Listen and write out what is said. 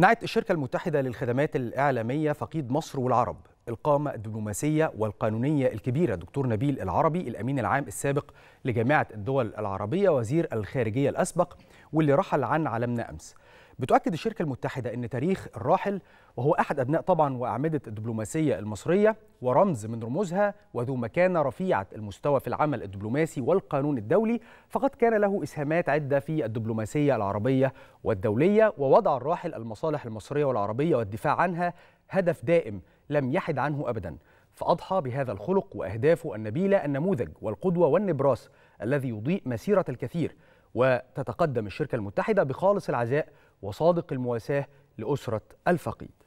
نعت الشركة المتحدة للخدمات الإعلامية فقيد مصر والعرب القامة الدبلوماسية والقانونية الكبيرة دكتور نبيل العربي الأمين العام السابق لجامعة الدول العربية وزير الخارجية الأسبق واللي رحل عن عالمنا أمس بتؤكد الشركة المتحدة أن تاريخ الراحل وهو أحد أبناء طبعا وأعمدة الدبلوماسية المصرية ورمز من رموزها وذو مكانة رفيعة المستوى في العمل الدبلوماسي والقانون الدولي فقد كان له إسهامات عدة في الدبلوماسية العربية والدولية ووضع الراحل المصالح المصرية والعربية والدفاع عنها هدف دائم لم يحد عنه أبدا فأضحى بهذا الخلق وأهدافه النبيلة النموذج والقدوة والنبراس الذي يضيء مسيرة الكثير وتتقدم الشركة المتحدة بخالص العزاء وصادق المواساة لأسرة الفقيه